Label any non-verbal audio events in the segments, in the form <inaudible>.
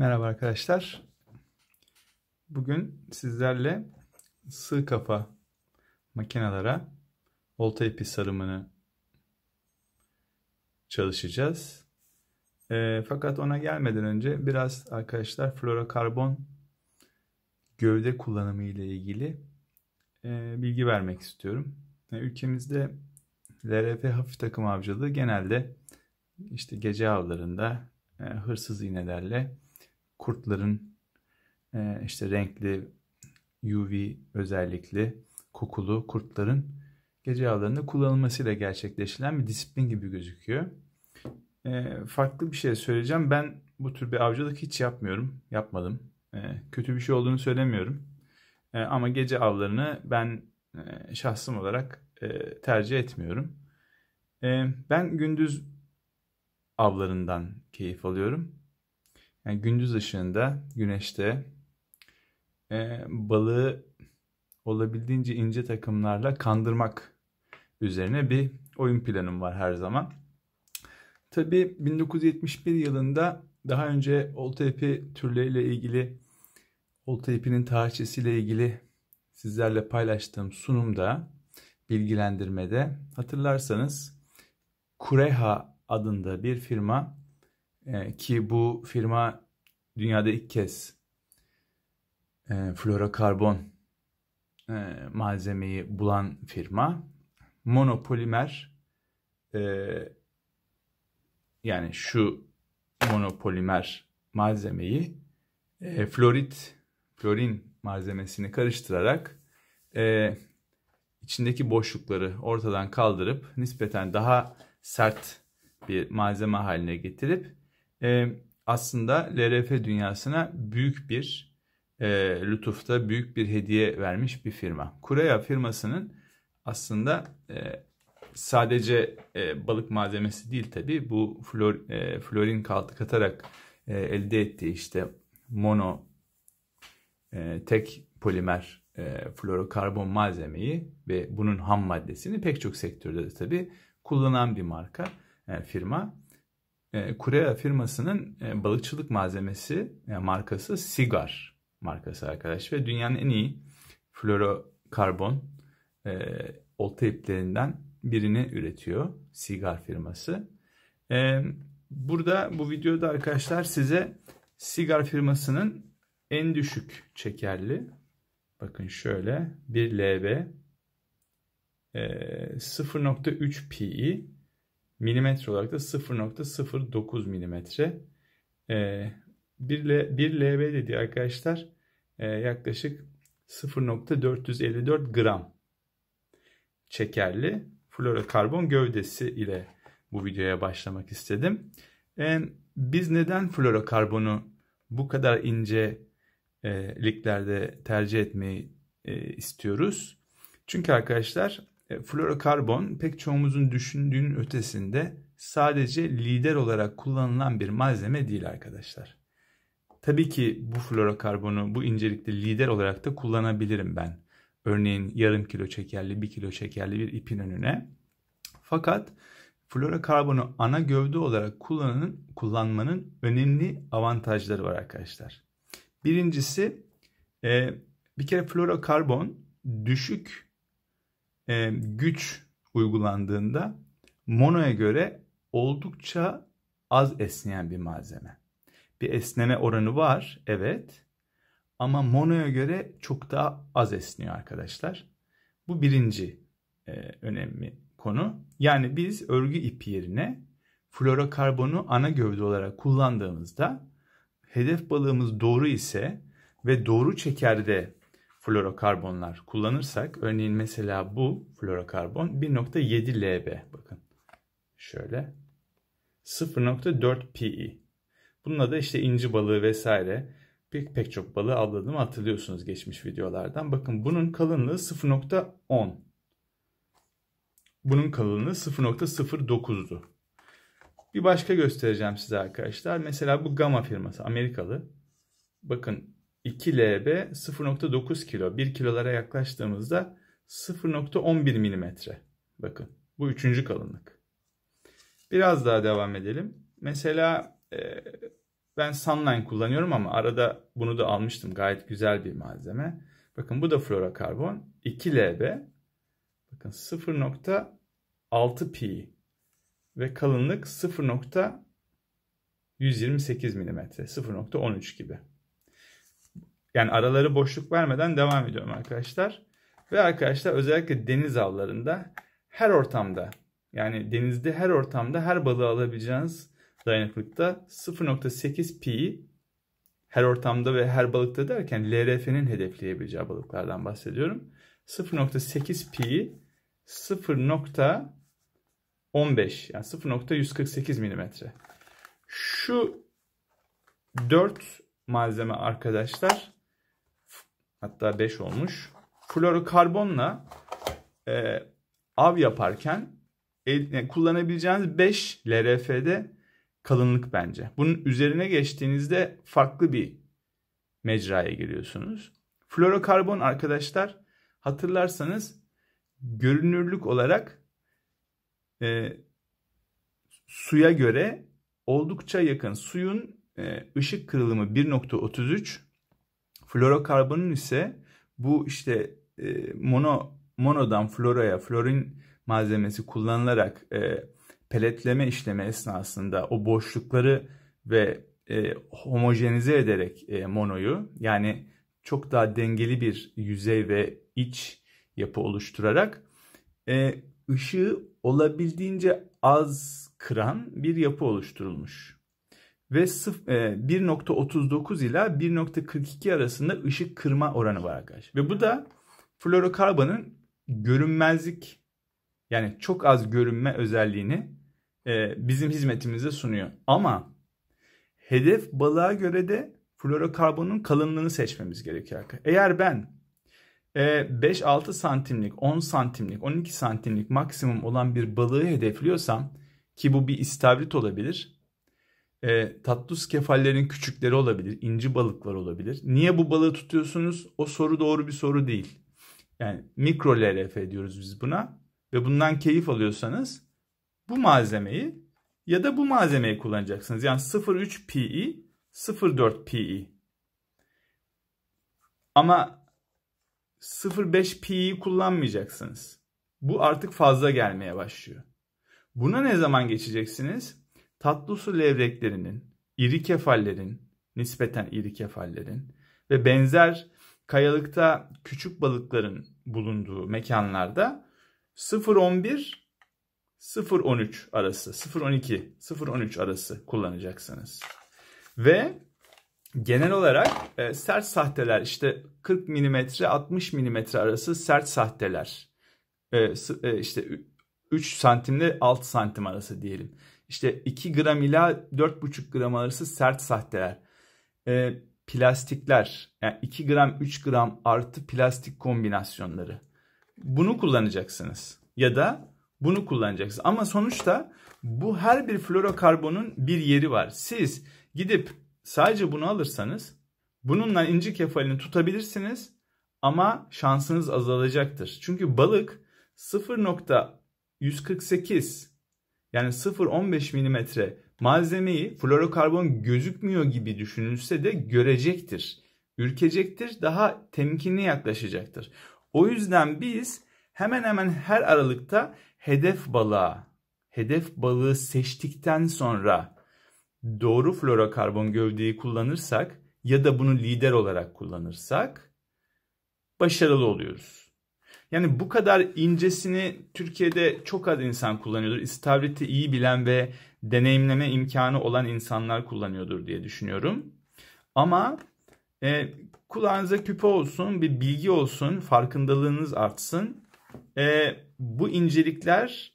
Merhaba arkadaşlar. Bugün sizlerle sığ kafa makinelere olta ipi sarımını çalışacağız. E, fakat ona gelmeden önce biraz arkadaşlar fluorokarbon gövde kullanımı ile ilgili e, bilgi vermek istiyorum. E, ülkemizde LRF hafif takım avcılığı genelde işte gece avlarında e, hırsız iğnelerle kurtların e, işte renkli UV özellikli kokulu kurtların gece avlarında kullanılmasıyla gerçekleşilen bir disiplin gibi gözüküyor. E, farklı bir şey söyleyeceğim. Ben bu tür bir avcılık hiç yapmıyorum. Yapmadım. E, kötü bir şey olduğunu söylemiyorum. E, ama gece avlarını ben e, şahsım olarak e, tercih etmiyorum. E, ben gündüz avlarından keyif alıyorum. Yani gündüz ışığında, güneşte e, balığı olabildiğince ince takımlarla kandırmak üzerine bir oyun planım var her zaman. Tabi 1971 yılında daha önce olta ipi türleriyle ilgili, olta ipinin tarihçesiyle ilgili sizlerle paylaştığım sunumda, bilgilendirmede hatırlarsanız Kureha adında bir firma e, ki bu firma dünyada ilk kez e, florokarbon e, malzemeyi bulan firma. Monopolimer e, yani şu monopolimer malzemeyi e, florit, florin malzemesini karıştırarak e, içindeki boşlukları ortadan kaldırıp nispeten daha sert bir malzeme haline getirip e, aslında LRF dünyasına büyük bir e, lütufta, büyük bir hediye vermiş bir firma. Kureya firmasının aslında e, sadece e, balık malzemesi değil tabi bu flor, e, florin kaltı katarak e, elde ettiği işte mono e, tek polimer e, florokarbon malzemeyi ve bunun ham maddesini pek çok sektörde de tabi kullanan bir marka e, firma e, firmasının e, balıkçılık malzemesi e, markası Sigar markası arkadaş ve dünyanın en iyi florokarbon e, olta iplerinden birini üretiyor Sigar firması. E, burada bu videoda arkadaşlar size Sigar firmasının en düşük çekerli bakın şöyle 1 LB e, 0.3 PI e Milimetre olarak da 0.09 milimetre. 1, 1 LB dedi arkadaşlar e, yaklaşık 0.454 gram çekerli fluorokarbon gövdesi ile bu videoya başlamak istedim. E, biz neden fluorokarbonu bu kadar ince e, liklerde tercih etmeyi istiyoruz? Çünkü arkadaşlar e, florokarbon pek çoğumuzun düşündüğünün ötesinde sadece lider olarak kullanılan bir malzeme değil arkadaşlar. Tabii ki bu florokarbonu bu incelikte lider olarak da kullanabilirim ben. Örneğin yarım kilo şekerli, bir kilo şekerli bir ipin önüne. Fakat florokarbonu ana gövde olarak kullanın, kullanmanın önemli avantajları var arkadaşlar. Birincisi e, bir kere florokarbon düşük e, güç uygulandığında monoya göre oldukça az esneyen bir malzeme. Bir esneme oranı var evet ama monoya göre çok daha az esniyor arkadaşlar. Bu birinci e, önemli konu. Yani biz örgü ipi yerine florokarbonu ana gövde olarak kullandığımızda hedef balığımız doğru ise ve doğru çekerde florokarbonlar kullanırsak örneğin mesela bu florokarbon 1.7 Lb bakın şöyle 0.4 Pi. Bununla da işte inci balığı vesaire pek, pek çok balığı avladığımı hatırlıyorsunuz geçmiş videolardan. Bakın bunun kalınlığı 0.10. Bunun kalınlığı 0.09'du. Bir başka göstereceğim size arkadaşlar. Mesela bu Gamma firması Amerikalı. Bakın 2LB 0.9 kilo. 1 kilolara yaklaştığımızda 0.11 milimetre. Bakın bu üçüncü kalınlık. Biraz daha devam edelim. Mesela e, ben Sunline kullanıyorum ama arada bunu da almıştım. Gayet güzel bir malzeme. Bakın bu da fluorokarbon. 2LB. Bakın 0.6 pi ve kalınlık 0.128 milimetre. 0.13 gibi. Yani araları boşluk vermeden devam ediyorum arkadaşlar. Ve arkadaşlar özellikle deniz avlarında her ortamda yani denizde her ortamda her balığı alabileceğiniz dayanıklıkta 0.8 pi her ortamda ve her balıkta derken LRF'nin hedefleyebileceği balıklardan bahsediyorum. 0.8 pi 0.15 yani 0.148 milimetre. Şu 4 malzeme arkadaşlar Hatta 5 olmuş. Florokarbonla e, av yaparken e, kullanabileceğiniz 5 LRF'de kalınlık bence. Bunun üzerine geçtiğinizde farklı bir mecraya giriyorsunuz. Florokarbon arkadaşlar hatırlarsanız görünürlük olarak e, suya göre oldukça yakın. Suyun e, ışık kırılımı 1.33 Florokarbonun ise bu işte e, mono monodan floraya florin malzemesi kullanılarak e, peletleme işlemi esnasında o boşlukları ve e, homojenize ederek e, monoyu yani çok daha dengeli bir yüzey ve iç yapı oluşturarak e, ışığı olabildiğince az kıran bir yapı oluşturulmuş ve 1.39 ile 1.42 arasında ışık kırma oranı var arkadaşlar. Ve bu da florokarbonun görünmezlik yani çok az görünme özelliğini e, bizim hizmetimize sunuyor. Ama hedef balığa göre de florokarbonun kalınlığını seçmemiz gerekiyor arkadaşlar. Eğer ben 5-6 e, santimlik, 10 santimlik, 12 santimlik maksimum olan bir balığı hedefliyorsam ki bu bir istavrit olabilir e, tatlus kefallerin küçükleri olabilir, inci balıklar olabilir. Niye bu balığı tutuyorsunuz? O soru doğru bir soru değil. Yani mikro LRF diyoruz biz buna ve bundan keyif alıyorsanız bu malzemeyi ya da bu malzemeyi kullanacaksınız. Yani 0.3 PI, 0.4 PI. Ama 0.5 PI e kullanmayacaksınız. Bu artık fazla gelmeye başlıyor. Buna ne zaman geçeceksiniz? tatlı su levreklerinin, iri kefallerin, nispeten iri kefallerin ve benzer kayalıkta küçük balıkların bulunduğu mekanlarda 0.11 0.13 arası, 0.12, 0.13 arası kullanacaksınız. Ve genel olarak e, sert sahteler işte 40 mm 60 mm arası sert sahteler e, e, işte 3 santimle 6 santim arası diyelim. İşte 2 gram ila 4,5 gram arası sert sahteler. E, plastikler yani 2 gram 3 gram artı plastik kombinasyonları. Bunu kullanacaksınız ya da bunu kullanacaksınız. Ama sonuçta bu her bir florokarbonun bir yeri var. Siz gidip sadece bunu alırsanız bununla inci kefalini tutabilirsiniz ama şansınız azalacaktır. Çünkü balık 0.148 yani 0.15 mm malzemeyi florokarbon gözükmüyor gibi düşünülse de görecektir. Ürkecektir, daha temkinli yaklaşacaktır. O yüzden biz hemen hemen her aralıkta hedef balığa, hedef balığı seçtikten sonra doğru florokarbon gövdeyi kullanırsak ya da bunu lider olarak kullanırsak başarılı oluyoruz. Yani bu kadar incesini Türkiye'de çok az insan kullanıyordur. İstavriti iyi bilen ve deneyimleme imkanı olan insanlar kullanıyordur diye düşünüyorum. Ama e, kulağınıza küpe olsun, bir bilgi olsun, farkındalığınız artsın. E, bu incelikler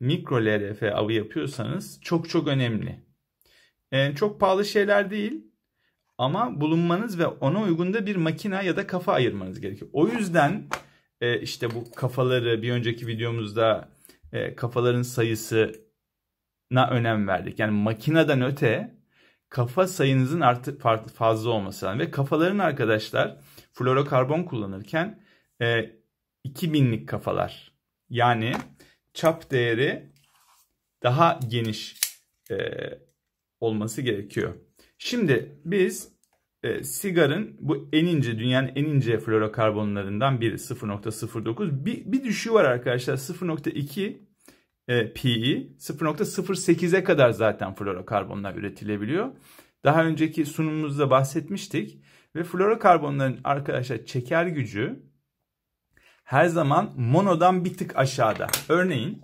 mikro LRF avı yapıyorsanız çok çok önemli. E, çok pahalı şeyler değil ama bulunmanız ve ona uygun da bir makina ya da kafa ayırmanız gerekiyor. O yüzden e, işte bu kafaları bir önceki videomuzda e, kafaların sayısına önem verdik. Yani makineden öte kafa sayınızın artı, fazla olması lazım. Ve kafaların arkadaşlar fluorokarbon kullanırken e, 2000'lik kafalar yani çap değeri daha geniş e, olması gerekiyor. Şimdi biz e, sigarın bu en ince dünyanın en ince florokarbonlarından biri 0.09. Bir, bir düşüğü var arkadaşlar 0.2 e, pi 0.08'e kadar zaten florokarbonlar üretilebiliyor. Daha önceki sunumumuzda bahsetmiştik ve florokarbonların arkadaşlar çeker gücü her zaman monodan bir tık aşağıda. Örneğin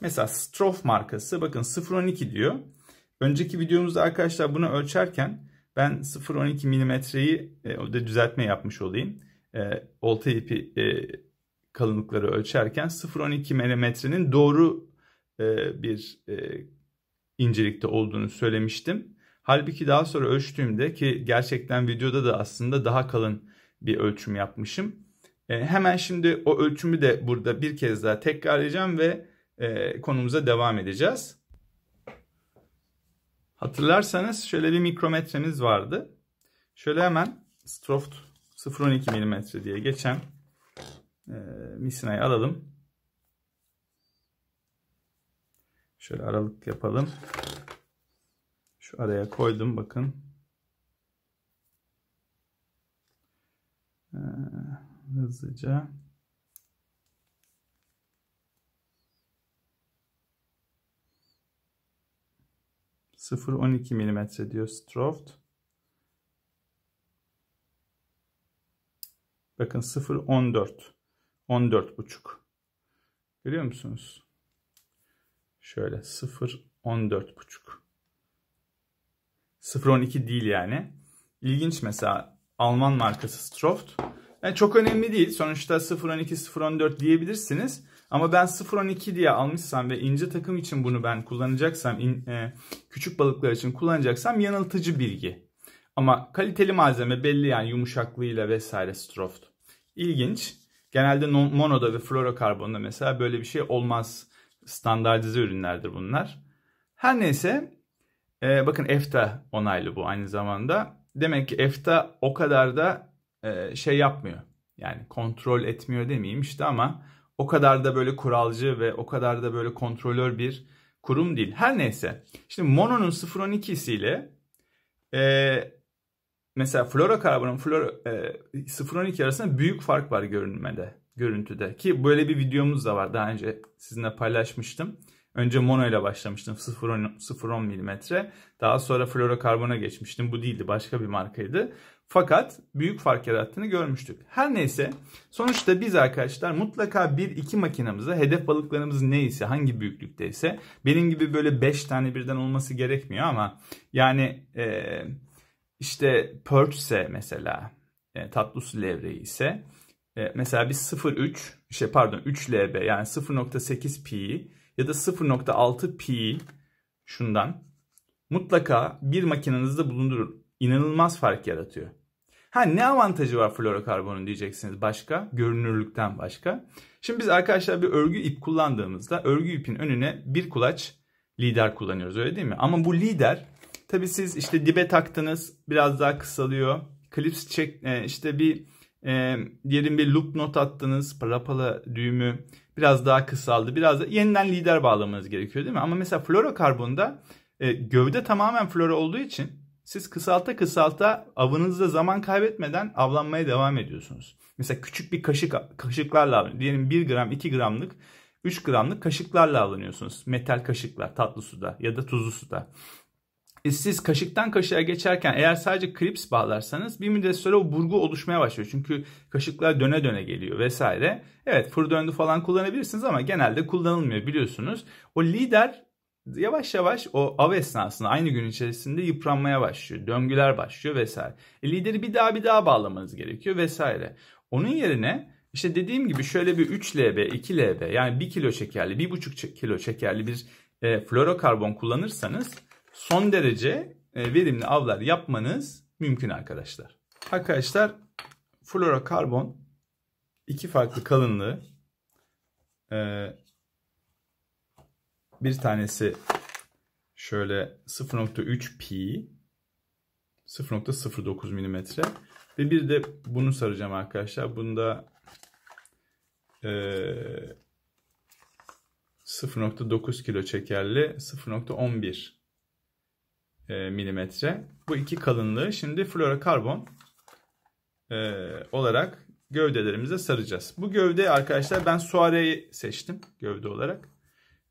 mesela Stroff markası bakın 0.12 diyor. Önceki videomuzda arkadaşlar bunu ölçerken ben 0.12 milimetreyi e, de düzeltme yapmış olayım. E, olta ipi e, kalınlıkları ölçerken 0.12 milimetrenin doğru e, bir incelikte olduğunu söylemiştim. Halbuki daha sonra ölçtüğümde ki gerçekten videoda da aslında daha kalın bir ölçüm yapmışım. hemen şimdi o ölçümü de burada bir kez daha tekrarlayacağım ve konumuza devam edeceğiz. Hatırlarsanız şöyle bir mikrometremiz vardı. Şöyle hemen Stroft 0.12 mm diye geçen e, misinayı alalım. Şöyle aralık yapalım. Şu araya koydum bakın. Ee, hızlıca. 0.12 mm diyor Stroft. Bakın 0.14. 14.5. Görüyor musunuz? Şöyle 0.14.5. 0.12 değil yani. İlginç mesela Alman markası Stroft. Yani çok önemli değil. Sonuçta 0.12, 0.14 diyebilirsiniz. Ama ben 0.12 diye almışsam ve ince takım için bunu ben kullanacaksam, in, e, küçük balıklar için kullanacaksam yanıltıcı bilgi. Ama kaliteli malzeme belli yani yumuşaklığıyla vesaire stroft. İlginç. Genelde monoda ve fluorokarbonda mesela böyle bir şey olmaz. Standartize ürünlerdir bunlar. Her neyse e, bakın EFTA onaylı bu aynı zamanda. Demek ki EFTA o kadar da e, şey yapmıyor. Yani kontrol etmiyor demeyeyim işte ama o kadar da böyle kuralcı ve o kadar da böyle kontrolör bir kurum değil. Her neyse. Şimdi Mono'nun 0.12'si ile e, mesela florokarbonun flor, e, 0.12 arasında büyük fark var görünmede, görüntüde. Ki böyle bir videomuz da var daha önce sizinle paylaşmıştım. Önce mono ile başlamıştım 0.10 mm. Daha sonra florokarbona geçmiştim. Bu değildi başka bir markaydı. Fakat büyük fark yarattığını görmüştük. Her neyse sonuçta biz arkadaşlar mutlaka bir iki makinamıza hedef balıklarımız neyse hangi büyüklükteyse benim gibi böyle 5 tane birden olması gerekmiyor ama yani e, işte perch ise mesela e, tatlı su levreği ise e, mesela bir 0.3 şey pardon 3 lb yani 0.8 pi ya da 0.6 pi şundan mutlaka bir makinenizde bulundurun. İnanılmaz fark yaratıyor. Ha ne avantajı var florokarbonun diyeceksiniz başka? Görünürlükten başka. Şimdi biz arkadaşlar bir örgü ip kullandığımızda örgü ipin önüne bir kulaç lider kullanıyoruz öyle değil mi? Ama bu lider tabi siz işte dibe taktınız biraz daha kısalıyor. Klips çek e, işte bir e, diyelim bir loop not attınız. Parapala düğümü biraz daha kısaldı. Biraz da yeniden lider bağlamanız gerekiyor değil mi? Ama mesela florokarbonda e, gövde tamamen flora olduğu için siz kısalta kısalta avınızda zaman kaybetmeden avlanmaya devam ediyorsunuz. Mesela küçük bir kaşık kaşıklarla avlanıyorsunuz. Diyelim 1 gram 2 gramlık 3 gramlık kaşıklarla avlanıyorsunuz. Metal kaşıklar tatlı suda ya da tuzlu suda. E siz kaşıktan kaşığa geçerken eğer sadece krips bağlarsanız bir müddet sonra o burgu oluşmaya başlıyor. Çünkü kaşıklar döne döne geliyor vesaire. Evet fır döndü falan kullanabilirsiniz ama genelde kullanılmıyor biliyorsunuz. O lider yavaş yavaş o av esnasında aynı gün içerisinde yıpranmaya başlıyor. Döngüler başlıyor vesaire. E, lideri bir daha bir daha bağlamanız gerekiyor vesaire. Onun yerine işte dediğim gibi şöyle bir 3 LB, 2 LB yani 1 kilo şekerli, 1,5 kilo şekerli bir e, florokarbon kullanırsanız son derece e, verimli avlar yapmanız mümkün arkadaşlar. Arkadaşlar florokarbon iki farklı kalınlığı e, bir tanesi şöyle 0.3 pi 0.09 milimetre ve bir de bunu saracağım arkadaşlar. Bunda e, 0.9 kilo çekerli 0.11 e, milimetre. Bu iki kalınlığı şimdi fluorokarbon e, olarak gövdelerimize saracağız. Bu gövde arkadaşlar ben Suare'yi seçtim gövde olarak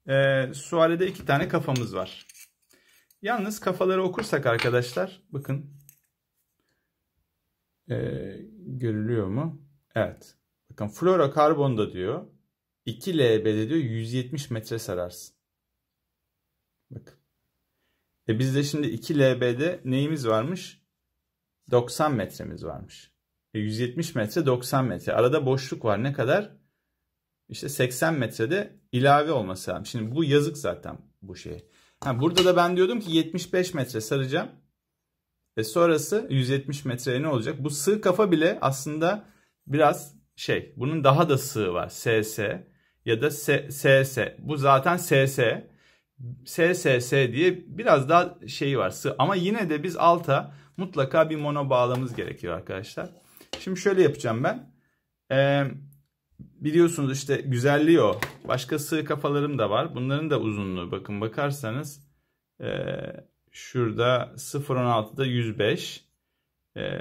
e, sualede iki tane kafamız var. Yalnız kafaları okursak arkadaşlar bakın e, görülüyor mu? Evet. Bakın flora karbonda diyor 2 LB'de diyor 170 metre sararsın. Bakın. E bizde şimdi 2 LB'de neyimiz varmış? 90 metremiz varmış. E 170 metre 90 metre. Arada boşluk var. Ne kadar? işte 80 metrede ilave olması lazım. Şimdi bu yazık zaten bu şeye. Ha, burada da ben diyordum ki 75 metre saracağım. Ve sonrası 170 metre ne olacak? Bu sığ kafa bile aslında biraz şey. Bunun daha da sığ var. SS ya da SS. Bu zaten SS. SSS diye biraz daha şeyi var sığ. Ama yine de biz alta mutlaka bir mono bağlamız gerekiyor arkadaşlar. Şimdi şöyle yapacağım ben. Ee, Biliyorsunuz işte güzelliği o. Başka sığ kafalarım da var. Bunların da uzunluğu bakın bakarsanız e, şurada 0.16'da 105 e,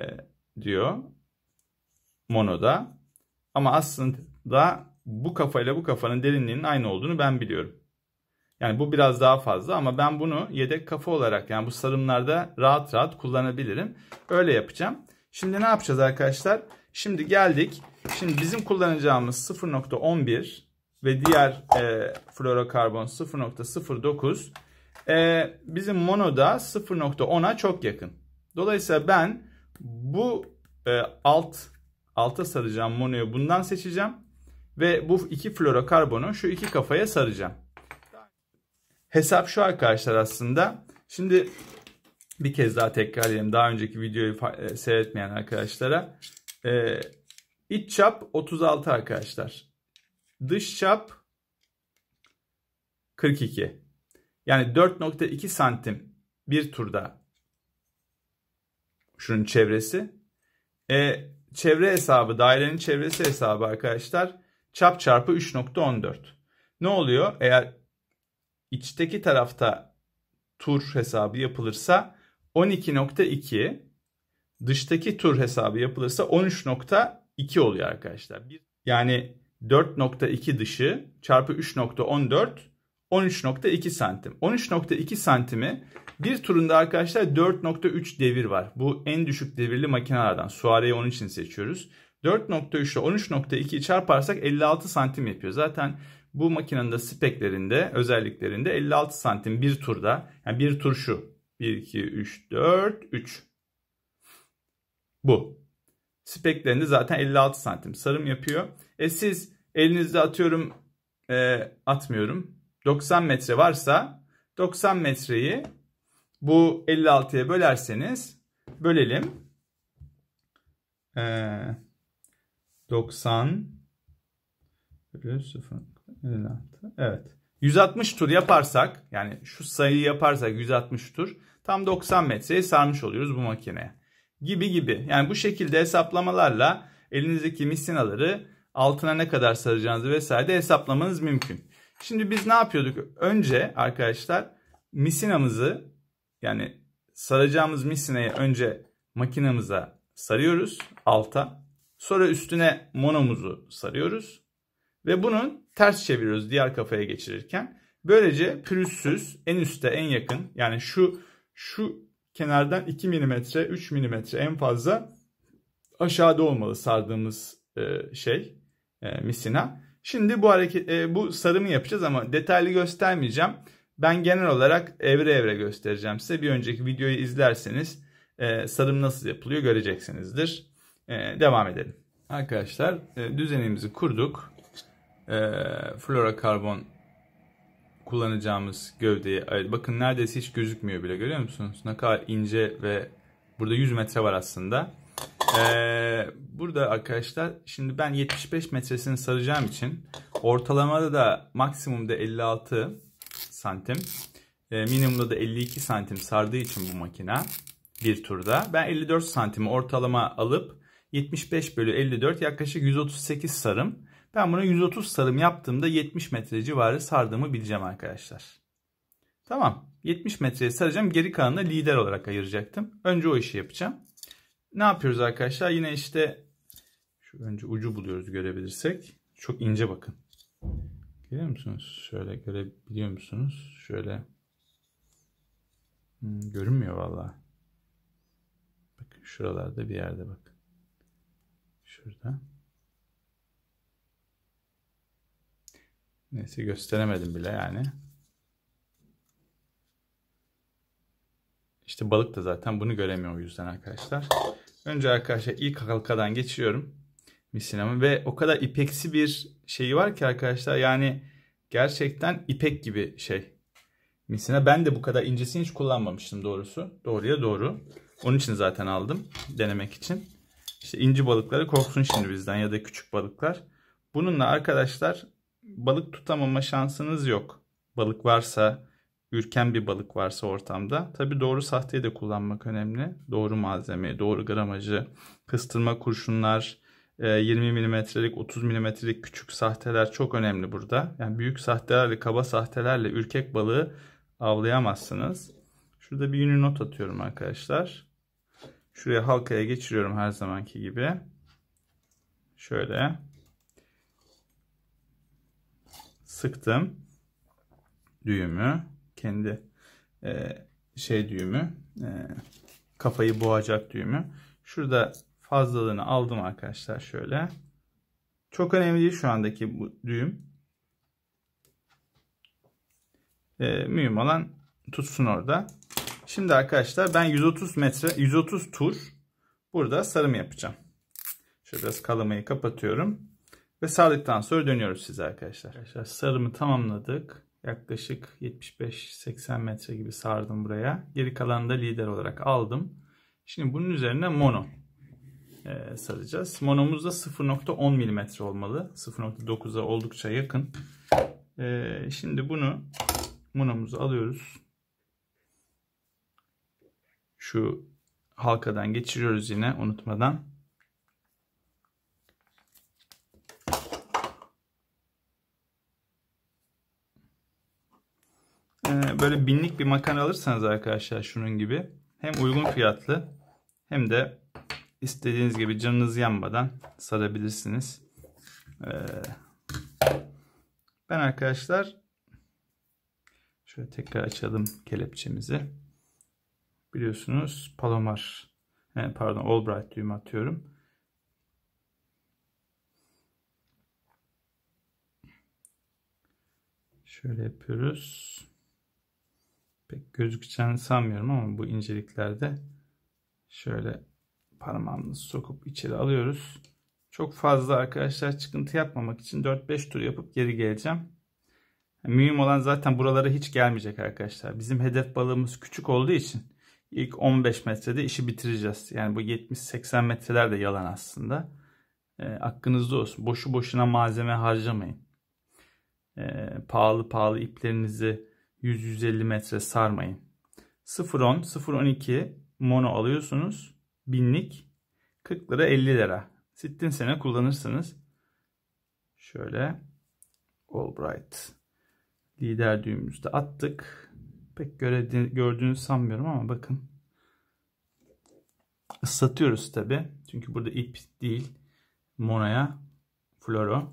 diyor monoda. Ama aslında bu kafayla bu kafanın derinliğinin aynı olduğunu ben biliyorum. Yani bu biraz daha fazla ama ben bunu yedek kafa olarak yani bu sarımlarda rahat rahat kullanabilirim. Öyle yapacağım. Şimdi ne yapacağız arkadaşlar? Şimdi geldik Şimdi bizim kullanacağımız 0.11 ve diğer e, fluorokarbon 0.09 e, bizim monoda 0.10'a çok yakın. Dolayısıyla ben bu e, alt alta saracağım monoyu bundan seçeceğim ve bu iki fluorokarbonu şu iki kafaya saracağım. Hesap şu arkadaşlar aslında. Şimdi bir kez daha tekrar edelim. Daha önceki videoyu e, seyretmeyen arkadaşlara. E, İç çap 36 arkadaşlar. Dış çap 42. Yani 4.2 santim bir turda şunun çevresi. E, çevre hesabı, dairenin çevresi hesabı arkadaşlar çap çarpı 3.14. Ne oluyor? Eğer içteki tarafta tur hesabı yapılırsa 12.2, dıştaki tur hesabı yapılırsa 13. 2 oluyor arkadaşlar. Bir, yani 4.2 dışı çarpı 3.14 13.2 santim. 13.2 santimi bir turunda arkadaşlar 4.3 devir var. Bu en düşük devirli makinelerden. Suare'yi onun için seçiyoruz. 4.3 ile 13.2'yi çarparsak 56 santim yapıyor. Zaten bu makinenin de speklerinde özelliklerinde 56 santim bir turda. Yani bir tur şu. 1, 2, 3, 4, 3. Bu speklerinde zaten 56 santim sarım yapıyor. E siz elinizde atıyorum e, atmıyorum 90 metre varsa 90 metreyi bu 56'ya bölerseniz bölelim. E, 90 0 56 evet. 160 tur yaparsak yani şu sayıyı yaparsak 160 tur tam 90 metreyi sarmış oluyoruz bu makineye gibi gibi. Yani bu şekilde hesaplamalarla elinizdeki misinaları altına ne kadar saracağınızı vesaire de hesaplamanız mümkün. Şimdi biz ne yapıyorduk? Önce arkadaşlar misinamızı yani saracağımız misinayı önce makinamıza sarıyoruz alta. Sonra üstüne monomuzu sarıyoruz. Ve bunun ters çeviriyoruz diğer kafaya geçirirken. Böylece pürüzsüz en üste en yakın yani şu şu kenardan 2 mm, 3 mm en fazla aşağıda olmalı sardığımız e, şey e, misina. Şimdi bu hareket e, bu sarımı yapacağız ama detaylı göstermeyeceğim. Ben genel olarak evre evre göstereceğim size. Bir önceki videoyu izlerseniz e, sarım nasıl yapılıyor göreceksinizdir. E, devam edelim. Arkadaşlar e, düzenimizi kurduk. E, flora karbon kullanacağımız gövdeyi bakın neredeyse hiç gözükmüyor bile görüyor musunuz? Ne kadar ince ve burada 100 metre var aslında. Ee, burada arkadaşlar şimdi ben 75 metresini saracağım için ortalamada da maksimumda 56 santim e, minimumda da 52 santim sardığı için bu makine bir turda ben 54 santimi ortalama alıp 75 bölü 54 yaklaşık 138 sarım. Ben buna 130 sarım yaptığımda 70 metre civarı sardığımı bileceğim arkadaşlar. Tamam. 70 metreye saracağım. Geri kalanını lider olarak ayıracaktım. Önce o işi yapacağım. Ne yapıyoruz arkadaşlar? Yine işte şu önce ucu buluyoruz görebilirsek. Çok ince bakın. Görüyor musunuz? Şöyle görebiliyor musunuz? Şöyle hmm, görünmüyor valla. Bakın şuralarda bir yerde bakın. Şurada. Neyse gösteremedim bile yani. İşte balık da zaten bunu göremiyor o yüzden arkadaşlar. Önce arkadaşlar ilk halkadan geçiyorum misinamı ve o kadar ipeksi bir şeyi var ki arkadaşlar yani gerçekten ipek gibi şey. Misina ben de bu kadar incesini hiç kullanmamıştım doğrusu. Doğruya doğru. Onun için zaten aldım denemek için. İşte inci balıkları korksun şimdi bizden ya da küçük balıklar. Bununla arkadaşlar balık tutamama şansınız yok. Balık varsa, ürken bir balık varsa ortamda. Tabi doğru sahteyi de kullanmak önemli. Doğru malzemeyi, doğru gramajı, kıstırma kurşunlar, 20 e, milimetrelik, 30 milimetrelik küçük sahteler çok önemli burada. Yani büyük sahtelerle, kaba sahtelerle ürkek balığı avlayamazsınız. Şurada bir yünü not atıyorum arkadaşlar. Şuraya halkaya geçiriyorum her zamanki gibi. Şöyle. sıktım düğümü kendi e, şey düğümü e, kafayı boğacak düğümü şurada fazlalığını aldım arkadaşlar şöyle çok önemli değil şu andaki bu düğüm e, mühim olan tutsun orada şimdi arkadaşlar ben 130 metre 130 tur burada sarım yapacağım şöyle biraz kalamayı kapatıyorum ve sardıktan sonra dönüyoruz size arkadaşlar. Arkadaşlar sarımı tamamladık. Yaklaşık 75-80 metre gibi sardım buraya. Geri kalanı da lider olarak aldım. Şimdi bunun üzerine mono e, saracağız. Monomuz da 0.10 mm olmalı. 0.9'a oldukça yakın. E, şimdi bunu monomuzu alıyoruz. Şu halkadan geçiriyoruz yine unutmadan. Ee, böyle binlik bir makarna alırsanız arkadaşlar şunun gibi hem uygun fiyatlı hem de istediğiniz gibi canınız yanmadan sarabilirsiniz. Ee, ben arkadaşlar şöyle tekrar açalım kelepçemizi. Biliyorsunuz Palomar e, pardon Albright düğümü atıyorum. Şöyle yapıyoruz pek gözükeceğini sanmıyorum ama bu inceliklerde şöyle parmağımızı sokup içeri alıyoruz. Çok fazla arkadaşlar çıkıntı yapmamak için 4-5 tur yapıp geri geleceğim. Mühim olan zaten buralara hiç gelmeyecek arkadaşlar. Bizim hedef balığımız küçük olduğu için ilk 15 metrede işi bitireceğiz. Yani bu 70-80 metreler de yalan aslında. E, ee, aklınızda olsun. Boşu boşuna malzeme harcamayın. E, pahalı pahalı iplerinizi 100-150 metre sarmayın. 0.10, 0.12 mono alıyorsunuz. Binlik 40 lira 50 lira. Sittin sene kullanırsınız. Şöyle Albright lider düğümümüzü de attık. Pek gördüğünü sanmıyorum ama bakın. Islatıyoruz tabi. Çünkü burada ip değil. monoya, floro.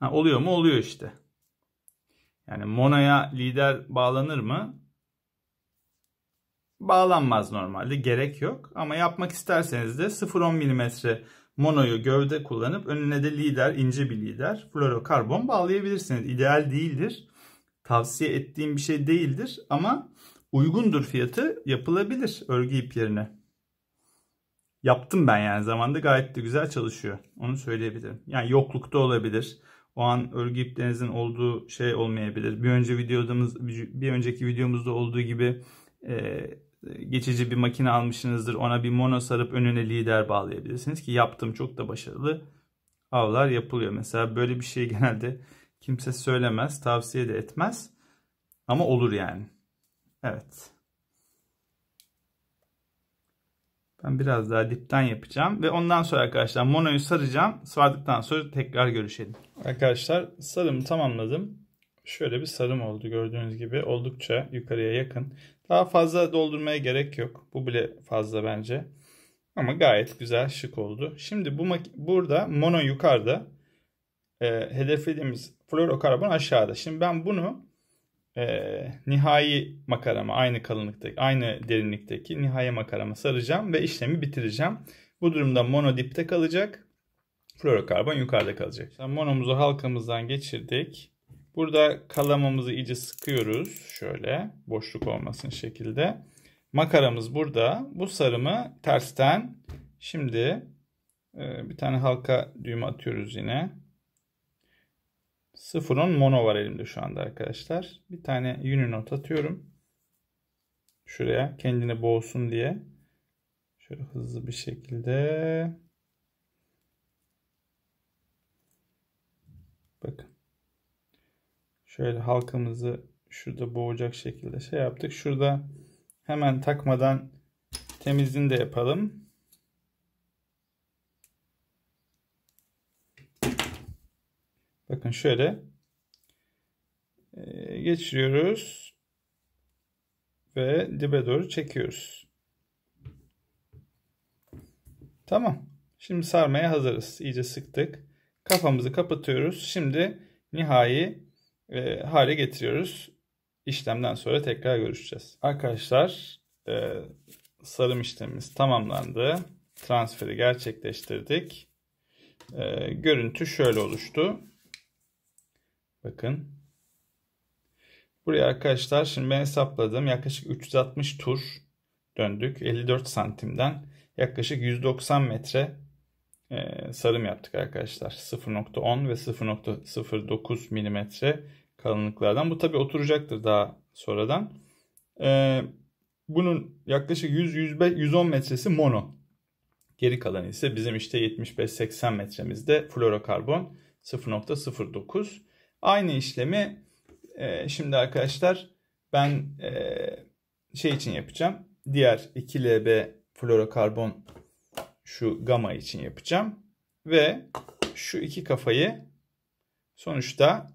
Ha, oluyor mu? Oluyor işte. Yani Mona'ya lider bağlanır mı? Bağlanmaz normalde gerek yok. Ama yapmak isterseniz de 0.10 mm Mono'yu gövde kullanıp önüne de lider, ince bir lider fluorokarbon bağlayabilirsiniz. İdeal değildir. Tavsiye ettiğim bir şey değildir ama uygundur fiyatı yapılabilir örgü ip yerine. Yaptım ben yani zamanda gayet de güzel çalışıyor. Onu söyleyebilirim. Yani yoklukta olabilir o an örgü iplerinizin olduğu şey olmayabilir. Bir önce videomuz bir önceki videomuzda olduğu gibi e, geçici bir makine almışsınızdır. Ona bir mono sarıp önüne lider bağlayabilirsiniz ki yaptım çok da başarılı avlar yapılıyor. Mesela böyle bir şey <laughs> genelde kimse söylemez, tavsiye de etmez ama olur yani. Evet. Ben biraz daha dipten yapacağım ve ondan sonra arkadaşlar monoyu saracağım. Sardıktan sonra tekrar görüşelim. Arkadaşlar sarımı tamamladım. Şöyle bir sarım oldu gördüğünüz gibi. Oldukça yukarıya yakın. Daha fazla doldurmaya gerek yok. Bu bile fazla bence. Ama gayet güzel şık oldu. Şimdi bu burada mono yukarıda. E, hedeflediğimiz fluorokarbon aşağıda. Şimdi ben bunu e, nihai makarama aynı kalınlıktaki, aynı derinlikteki nihai makarama saracağım ve işlemi bitireceğim. Bu durumda mono dipte kalacak. Florokarbon yukarıda kalacak. Şimdi monomuzu halkamızdan geçirdik. Burada kalamamızı iyice sıkıyoruz. Şöyle boşluk olmasın şekilde. Makaramız burada. Bu sarımı tersten şimdi e, bir tane halka düğümü atıyoruz yine. 0.10 mono var elimde şu anda arkadaşlar. Bir tane Uninot atıyorum. Şuraya kendini boğsun diye. Şöyle hızlı bir şekilde. Bakın. Şöyle halkamızı şurada boğacak şekilde şey yaptık. Şurada hemen takmadan temizliğini de yapalım. Bakın şöyle e, geçiriyoruz ve dibe doğru çekiyoruz. Tamam. Şimdi sarmaya hazırız. İyice sıktık. Kafamızı kapatıyoruz. Şimdi nihai e, hale getiriyoruz. İşlemden sonra tekrar görüşeceğiz. Arkadaşlar e, sarım işlemimiz tamamlandı. Transferi gerçekleştirdik. E, görüntü şöyle oluştu. Bakın. Buraya arkadaşlar şimdi ben hesapladım. Yaklaşık 360 tur döndük. 54 santimden yaklaşık 190 metre e, sarım yaptık arkadaşlar. 0.10 ve 0.09 milimetre kalınlıklardan. Bu tabi oturacaktır daha sonradan. E, bunun yaklaşık 100, 110 metresi mono. Geri kalan ise bizim işte 75-80 metremizde florokarbon 0.09. Aynı işlemi e, şimdi arkadaşlar ben e, şey için yapacağım. Diğer 2LB fluorokarbon şu gama için yapacağım. Ve şu iki kafayı sonuçta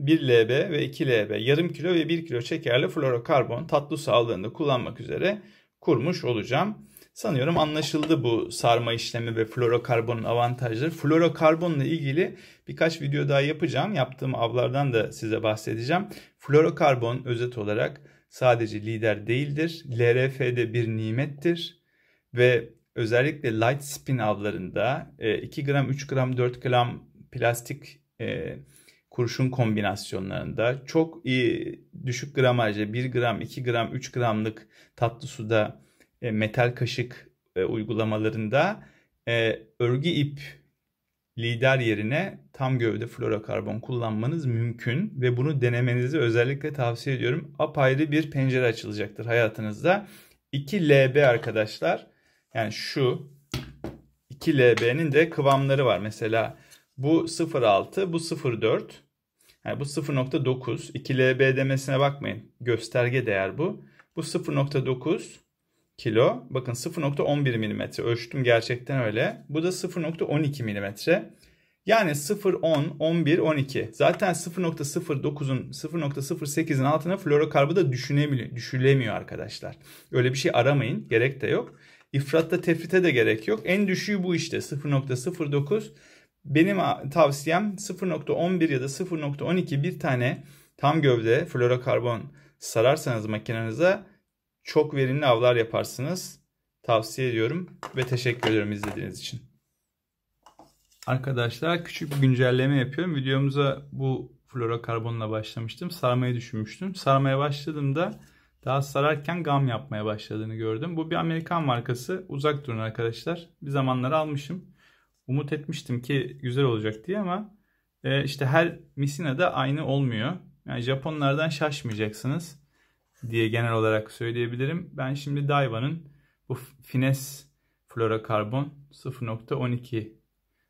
1LB ve 2LB yarım kilo ve 1 kilo şekerli fluorokarbon tatlı sağlığında kullanmak üzere kurmuş olacağım. Sanıyorum anlaşıldı bu sarma işlemi ve florokarbonun avantajları. Florokarbonla ilgili birkaç video daha yapacağım. Yaptığım avlardan da size bahsedeceğim. Florokarbon özet olarak sadece lider değildir. LRF'de bir nimettir ve özellikle light spin avlarında 2 e, gram, 3 gram, 4 gram plastik e, kurşun kombinasyonlarında çok iyi düşük gramajda 1 gram, 2 gram, 3 gramlık tatlı suda e, metal kaşık e, uygulamalarında e, örgü ip lider yerine tam gövde fluorokarbon kullanmanız mümkün ve bunu denemenizi özellikle tavsiye ediyorum. Apayrı bir pencere açılacaktır hayatınızda. 2LB arkadaşlar yani şu 2LB'nin de kıvamları var. Mesela bu 0.6 bu 0.4 yani bu 0.9 2LB demesine bakmayın gösterge değer bu. Bu 0.9 kilo. Bakın 0.11 milimetre ölçtüm gerçekten öyle. Bu da 0.12 milimetre. Yani 0, 10, 11, 12. Zaten 0.09'un 0.08'in altına florokarbı da düşülemiyor arkadaşlar. Öyle bir şey aramayın. Gerek de yok. İfratta tefrite de gerek yok. En düşüğü bu işte 0.09. Benim tavsiyem 0.11 ya da 0.12 bir tane tam gövde florokarbon sararsanız makinenize çok verimli avlar yaparsınız. Tavsiye ediyorum ve teşekkür ediyorum izlediğiniz için. Arkadaşlar küçük bir güncelleme yapıyorum. Videomuza bu florokarbonla başlamıştım. Sarmayı düşünmüştüm. Sarmaya başladığımda daha sararken gam yapmaya başladığını gördüm. Bu bir Amerikan markası. Uzak durun arkadaşlar. Bir zamanlar almışım. Umut etmiştim ki güzel olacak diye ama e, işte her misina da aynı olmuyor. Yani Japonlardan şaşmayacaksınız diye genel olarak söyleyebilirim. Ben şimdi Daiwa'nın bu Fines fluorokarbon 0.12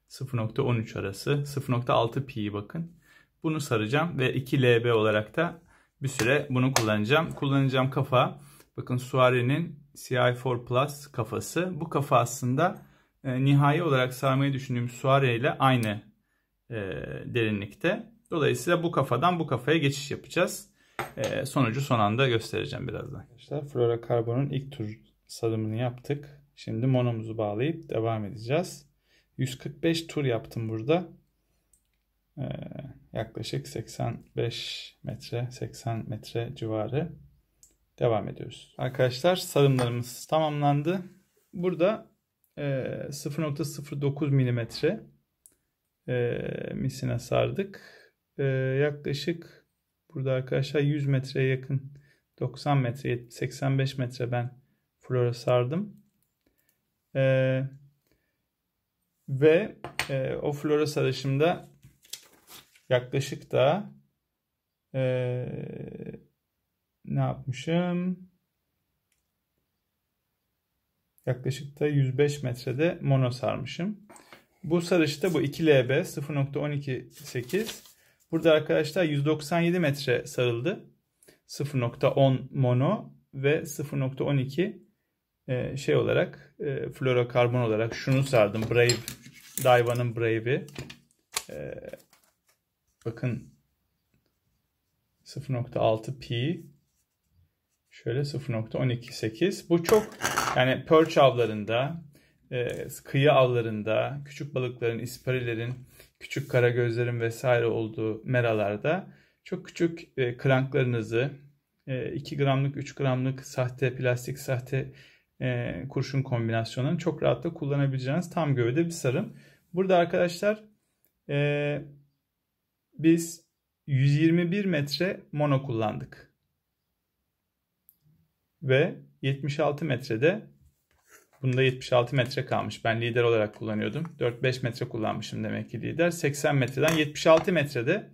0.13 arası 0.6 pi'yi bakın. Bunu saracağım ve 2 LB olarak da bir süre bunu kullanacağım. Kullanacağım kafa bakın Suare'nin CI4 Plus kafası. Bu kafa aslında e, nihai olarak sarmayı düşündüğüm Suare ile aynı e, derinlikte. Dolayısıyla bu kafadan bu kafaya geçiş yapacağız. Ee, sonucu son anda göstereceğim birazdan. Arkadaşlar flora karbonun ilk tur salımını yaptık. Şimdi monomuzu bağlayıp devam edeceğiz. 145 tur yaptım burada. Ee, yaklaşık 85 metre 80 metre civarı devam ediyoruz. Arkadaşlar salımlarımız tamamlandı. Burada 0.09 e, milimetre e, misine sardık. E, yaklaşık Burada arkadaşlar 100 metreye yakın 90 metre 85 metre ben flora sardım. Ee, ve e, o flora sarışımda yaklaşık da e, ne yapmışım? Yaklaşık da 105 metrede mono sarmışım. Bu sarışta bu 2LB 0.128 Burada arkadaşlar 197 metre sarıldı. 0.10 mono ve 0.12 e, şey olarak e, florokarbon olarak şunu sardım. Brave, Daiwa'nın Brave'i. E, bakın 0.6 pi şöyle 0.128 bu çok yani perch avlarında e, kıyı avlarında küçük balıkların, isparilerin, küçük kara gözlerin vesaire olduğu meralarda çok küçük e, kranklarınızı, e, 2 gramlık, 3 gramlık sahte plastik, sahte e, kurşun kombinasyonlarını çok rahatla kullanabileceğiniz tam gövde bir sarım. Burada arkadaşlar e, biz 121 metre mono kullandık. Ve 76 metrede Bunda 76 metre kalmış. Ben lider olarak kullanıyordum. 4-5 metre kullanmışım demek ki lider. 80 metreden 76 metrede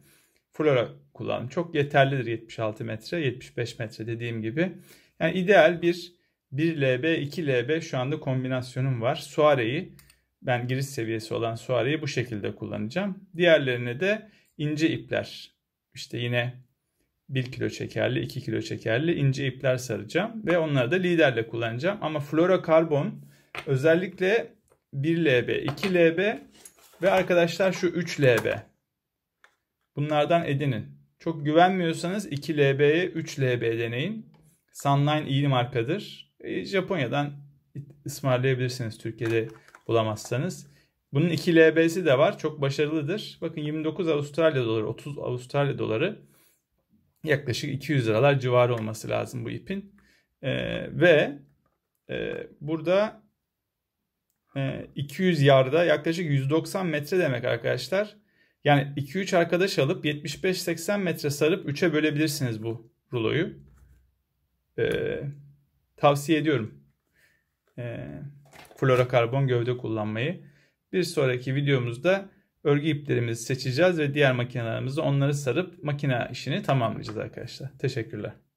flora kullandım. Çok yeterlidir 76 metre, 75 metre dediğim gibi. Yani ideal bir 1LB, 2LB şu anda kombinasyonum var. Suare'yi ben giriş seviyesi olan Suare'yi bu şekilde kullanacağım. Diğerlerine de ince ipler. İşte yine 1 kilo şekerli, 2 kilo şekerli ince ipler saracağım ve onları da liderle kullanacağım. Ama fluorokarbon özellikle 1LB, 2LB ve arkadaşlar şu 3LB. Bunlardan edinin. Çok güvenmiyorsanız 2LB'ye 3LB deneyin. Sunline iyi markadır. E, Japonya'dan ısmarlayabilirsiniz Türkiye'de bulamazsanız. Bunun 2 LB'si de var. Çok başarılıdır. Bakın 29 Avustralya doları, 30 Avustralya doları yaklaşık 200 liralar civarı olması lazım bu ipin. E, ve e, burada e, 200 yarda yaklaşık 190 metre demek arkadaşlar. Yani 2-3 arkadaş alıp 75-80 metre sarıp 3'e bölebilirsiniz bu ruloyu. E, tavsiye ediyorum. E, fluorokarbon gövde kullanmayı. Bir sonraki videomuzda örgü iplerimizi seçeceğiz ve diğer makinelerimizi onları sarıp makine işini tamamlayacağız arkadaşlar. Teşekkürler.